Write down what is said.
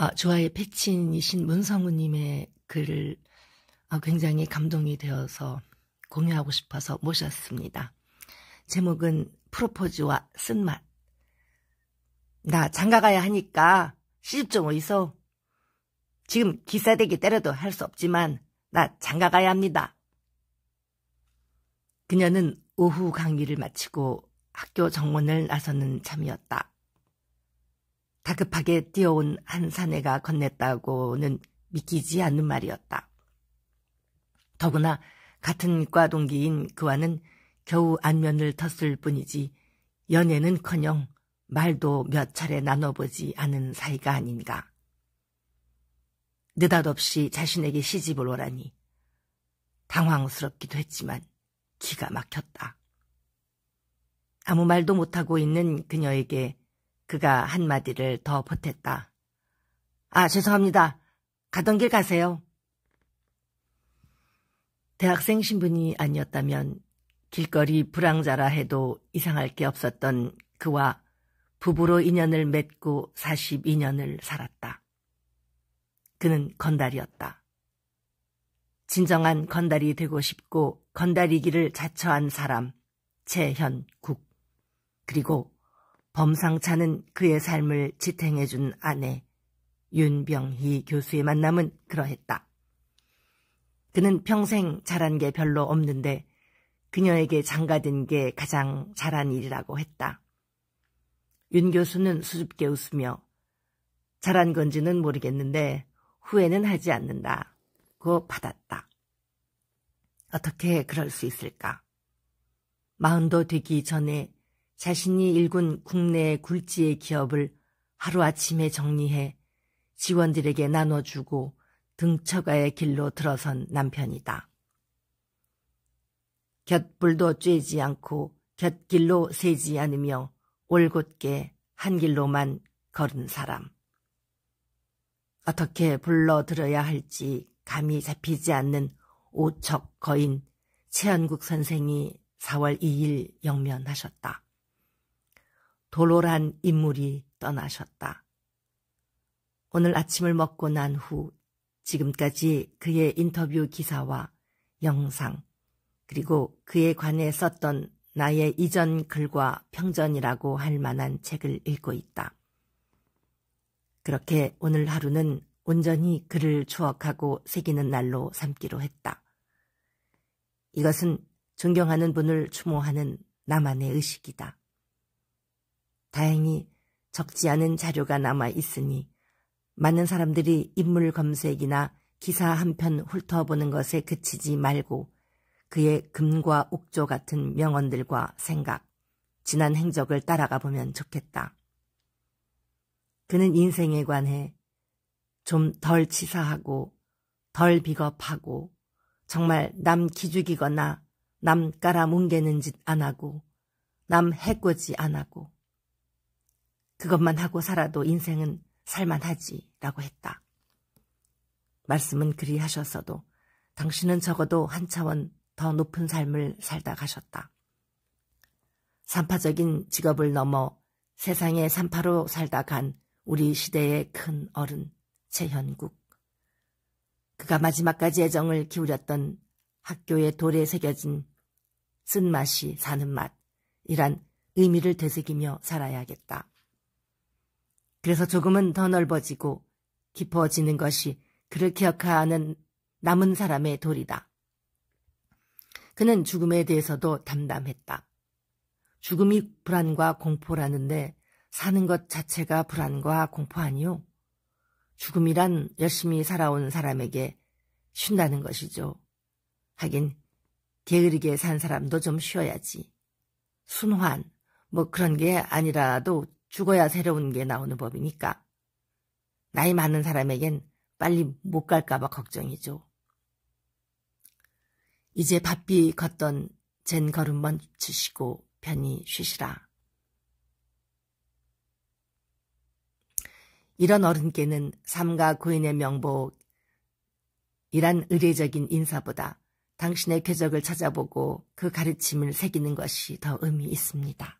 아, 조아의 패친이신 문성우님의 글을 아, 굉장히 감동이 되어서 공유하고 싶어서 모셨습니다. 제목은 프로포즈와 쓴맛. 나 장가가야 하니까 시집 좀 오이소. 지금 기사대기 때려도 할 수 없지만 나 장가가야 합니다. 그녀는 오후 강의를 마치고 학교 정문을 나서는 참이었다. 다급하게 뛰어온 한 사내가 건넸다고는 믿기지 않는 말이었다. 더구나 같은 과 동기인 그와는 겨우 안면을 텄을 뿐이지 연애는커녕 말도 몇 차례 나눠보지 않은 사이가 아닌가. 느닷없이 자신에게 시집을 오라니 당황스럽기도 했지만 기가 막혔다. 아무 말도 못하고 있는 그녀에게 그가 한마디를 더 보탰다. 아, 죄송합니다. 가던 길 가세요. 대학생 신분이 아니었다면 길거리 불황자라 해도 이상할 게 없었던 그와 부부로 인연을 맺고 42년을 살았다. 그는 건달이었다. 진정한 건달이 되고 싶고 건달이기를 자처한 사람, 최현국. 그리고 범상차는 그의 삶을 지탱해준 아내 윤병희 교수의 만남은 그러했다. 그는 평생 잘한 게 별로 없는데 그녀에게 장가든 게 가장 잘한 일이라고 했다. 윤 교수는 수줍게 웃으며 잘한 건지는 모르겠는데 후회는 하지 않는다. 고 받았다. 어떻게 그럴 수 있을까? 마흔도 되기 전에 자신이 일군 국내 굴지의 기업을 하루아침에 정리해 직원들에게 나눠주고 등처가의 길로 들어선 남편이다. 곁불도 쬐지 않고 곁길로 세지 않으며 올곧게 한 길로만 걸은 사람. 어떻게 불러들어야 할지 감이 잡히지 않는 오척 거인 최한국 선생이 4월 2일 영면하셨다. 도로란 인물이 떠나셨다. 오늘 아침을 먹고 난 후 지금까지 그의 인터뷰 기사와 영상, 그리고 그에 관해 썼던 나의 이전 글과 평전이라고 할 만한 책을 읽고 있다. 그렇게 오늘 하루는 온전히 그를 추억하고 새기는 날로 삼기로 했다. 이것은 존경하는 분을 추모하는 나만의 의식이다. 다행히 적지 않은 자료가 남아 있으니 많은 사람들이 인물 검색이나 기사 한 편 훑어보는 것에 그치지 말고 그의 금과 옥조 같은 명언들과 생각, 지난 행적을 따라가 보면 좋겠다. 그는 인생에 관해 좀 덜 치사하고 덜 비겁하고 정말 남 기죽이거나 남 깔아뭉개는 짓 안 하고 남 해꼬지 안 하고 그것만 하고 살아도 인생은 살만하지 라고 했다. 말씀은 그리 하셨어도 당신은 적어도 한 차원 더 높은 삶을 살다 가셨다. 산파적인 직업을 넘어 세상의 산파로 살다 간 우리 시대의 큰 어른 최현국. 그가 마지막까지 애정을 기울였던 학교의 돌에 새겨진 쓴맛이 사는 맛이란 의미를 되새기며 살아야겠다. 그래서 조금은 더 넓어지고 깊어지는 것이 그를 기억하는 남은 사람의 도리다. 그는 죽음에 대해서도 담담했다. 죽음이 불안과 공포라는데 사는 것 자체가 불안과 공포 아니요? 죽음이란 열심히 살아온 사람에게 쉰다는 것이죠. 하긴 게으르게 산 사람도 좀 쉬어야지. 순환, 뭐 그런 게 아니라도 죽어야 새로운 게 나오는 법이니까. 나이 많은 사람에겐 빨리 못 갈까봐 걱정이죠. 이제 바삐 걷던 젠 걸음 멈추시고 편히 쉬시라. 이런 어른께는 삼가 고인의 명복이란 의례적인 인사보다 당신의 궤적을 찾아보고 그 가르침을 새기는 것이 더 의미 있습니다.